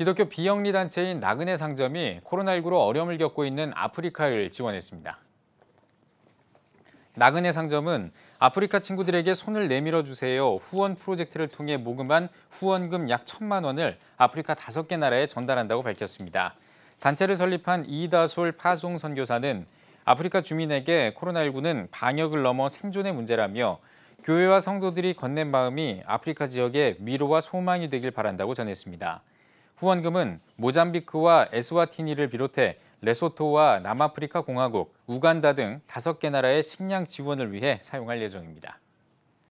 기독교 비영리 단체인 나그네 상점이 코로나19로 어려움을 겪고 있는 아프리카를 지원했습니다. 나그네 상점은 아프리카 친구들에게 손을 내밀어 주세요 후원 프로젝트를 통해 모금한 후원금 약 천만 원을 아프리카 다섯 개 나라에 전달한다고 밝혔습니다. 단체를 설립한 이다솔 파송 선교사는 아프리카 주민에게 코로나19는 방역을 넘어 생존의 문제라며 교회와 성도들이 건넨 마음이 아프리카 지역의 위로와 소망이 되길 바란다고 전했습니다. 후원금은 모잠비크와 에스와티니를 비롯해 레소토와 남아프리카 공화국, 우간다 등5개 나라의 식량 지원을 위해 사용할 예정입니다.